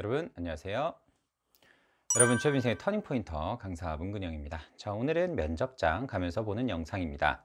여러분 안녕하세요 여러분 취업 인생의 터닝 포인터 강사 문근영입니다 자 오늘은 면접장 가면서 보는 영상입니다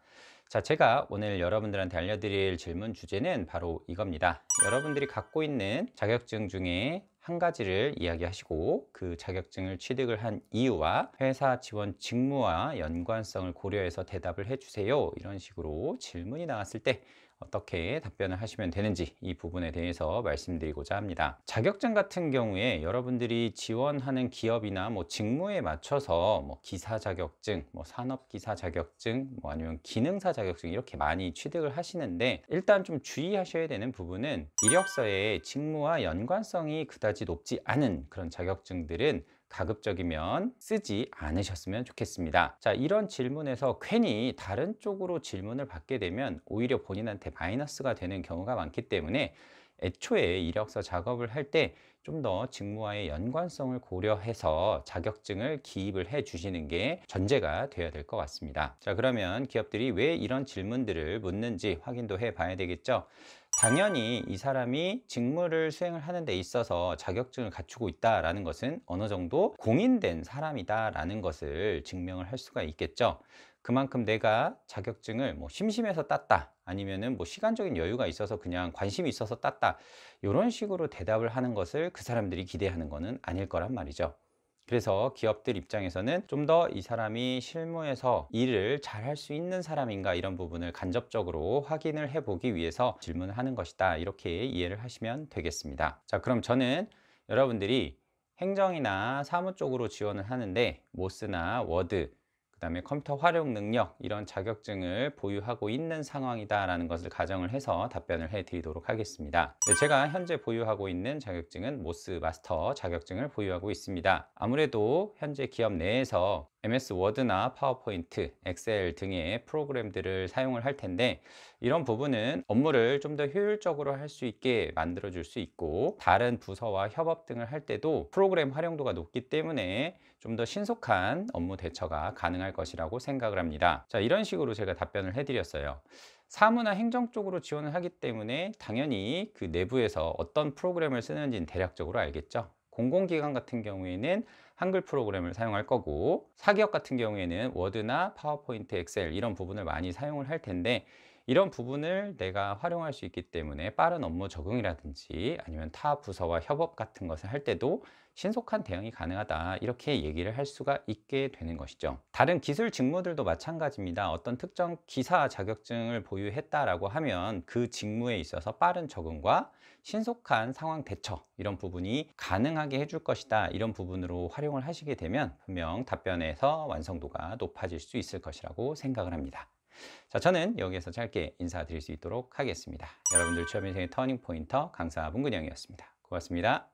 자 제가 오늘 여러분들한테 알려드릴 질문 주제는 바로 이겁니다 여러분들이 갖고 있는 자격증 중에 한 가지를 이야기하시고 그 자격증을 취득을 한 이유와 회사 지원 직무와 연관성을 고려해서 대답을 해주세요 이런 식으로 질문이 나왔을 때 어떻게 답변을 하시면 되는지 이 부분에 대해서 말씀드리고자 합니다. 자격증 같은 경우에 여러분들이 지원하는 기업이나 뭐 직무에 맞춰서 뭐 기사 자격증, 뭐 산업 기사 자격증, 뭐 아니면 기능사 자격증 이렇게 많이 취득을 하시는데 일단 좀 주의하셔야 되는 부분은 이력서에 직무와 연관성이 그다지 높지 않은 그런 자격증들은 가급적이면 쓰지 않으셨으면 좋겠습니다. 자, 이런 질문에서 괜히 다른 쪽으로 질문을 받게 되면 오히려 본인한테 마이너스가 되는 경우가 많기 때문에 애초에 이력서 작업을 할 때 좀 더 직무와의 연관성을 고려해서 자격증을 기입을 해 주시는 게 전제가 되어야 될 것 같습니다. 자, 그러면 기업들이 왜 이런 질문들을 묻는지 확인도 해 봐야 되겠죠. 당연히 이 사람이 직무를 수행을 하는 데 있어서 자격증을 갖추고 있다라는 것은 어느 정도 공인된 사람이다라는 것을 증명을 할 수가 있겠죠. 그만큼 내가 자격증을 뭐 심심해서 땄다 아니면은 뭐 시간적인 여유가 있어서 그냥 관심이 있어서 땄다 이런 식으로 대답을 하는 것을 그 사람들이 기대하는 것은 아닐 거란 말이죠. 그래서 기업들 입장에서는 좀 더 이 사람이 실무에서 일을 잘 할 수 있는 사람인가 이런 부분을 간접적으로 확인을 해보기 위해서 질문을 하는 것이다 이렇게 이해를 하시면 되겠습니다 자 그럼 저는 여러분들이 행정이나 사무 쪽으로 지원을 하는데 모스나 워드 그다음에 컴퓨터 활용 능력 이런 자격증을 보유하고 있는 상황이다라는 것을 가정을 해서 답변을 해드리도록 하겠습니다. 네, 제가 현재 보유하고 있는 자격증은 모스 마스터 자격증을 보유하고 있습니다. 아무래도 현재 기업 내에서 MS 워드나 파워포인트, 엑셀 등의 프로그램들을 사용을 할 텐데 이런 부분은 업무를 좀 더 효율적으로 할 수 있게 만들어 줄 수 있고 다른 부서와 협업 등을 할 때도 프로그램 활용도가 높기 때문에 좀 더 신속한 업무 대처가 가능할 것이라고 생각을 합니다. 자, 이런 식으로 제가 답변을 해 드렸어요. 사무나 행정 쪽으로 지원을 하기 때문에 당연히 그 내부에서 어떤 프로그램을 쓰는지는 대략적으로 알겠죠. 공공기관 같은 경우에는 한글 프로그램을 사용할 거고 사기업 같은 경우에는 워드나 파워포인트, 엑셀 이런 부분을 많이 사용을 할 텐데 이런 부분을 내가 활용할 수 있기 때문에 빠른 업무 적응이라든지 아니면 타 부서와 협업 같은 것을 할 때도 신속한 대응이 가능하다 이렇게 얘기를 할 수가 있게 되는 것이죠 다른 기술 직무들도 마찬가지입니다 어떤 특정 기사 자격증을 보유했다라고 하면 그 직무에 있어서 빠른 적응과 신속한 상황 대처 이런 부분이 가능하게 해줄 것이다 이런 부분으로 활용을 하시게 되면 분명 답변에서 완성도가 높아질 수 있을 것이라고 생각을 합니다 자, 저는 여기에서 짧게 인사드릴 수 있도록 하겠습니다. 여러분들 취업 인생의 터닝 포인터 강사 문근영이었습니다. 고맙습니다.